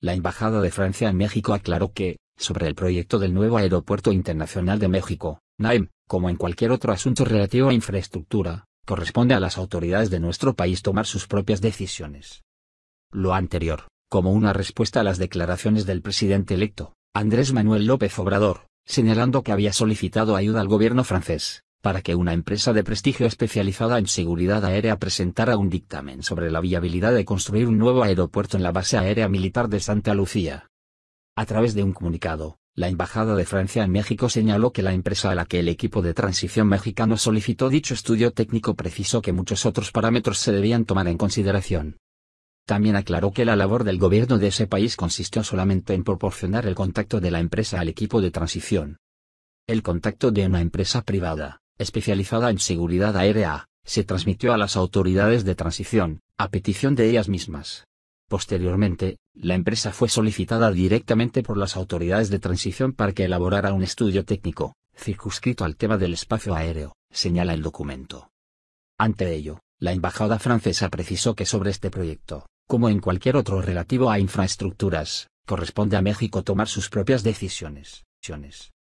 La Embajada de Francia en México aclaró que, sobre el proyecto del nuevo Aeropuerto Internacional de México, NAEM, como en cualquier otro asunto relativo a infraestructura, corresponde a las autoridades de nuestro país tomar sus propias decisiones. Lo anterior, como una respuesta a las declaraciones del presidente electo, Andrés Manuel López Obrador, señalando que había solicitado ayuda al gobierno francés para que una empresa de prestigio especializada en seguridad aérea presentara un dictamen sobre la viabilidad de construir un nuevo aeropuerto en la base aérea militar de Santa Lucía. A través de un comunicado, la Embajada de Francia en México señaló que la empresa a la que el equipo de transición mexicano solicitó dicho estudio técnico precisó que muchos otros parámetros se debían tomar en consideración. También aclaró que la labor del gobierno de ese país consistió solamente en proporcionar el contacto de la empresa al equipo de transición. El contacto de una empresa privada, especializada en seguridad aérea, se transmitió a las autoridades de transición, a petición de ellas mismas. Posteriormente, la empresa fue solicitada directamente por las autoridades de transición para que elaborara un estudio técnico, circunscrito al tema del espacio aéreo, señala el documento. Ante ello, la embajada francesa precisó que sobre este proyecto, como en cualquier otro relativo a infraestructuras, corresponde a México tomar sus propias decisiones.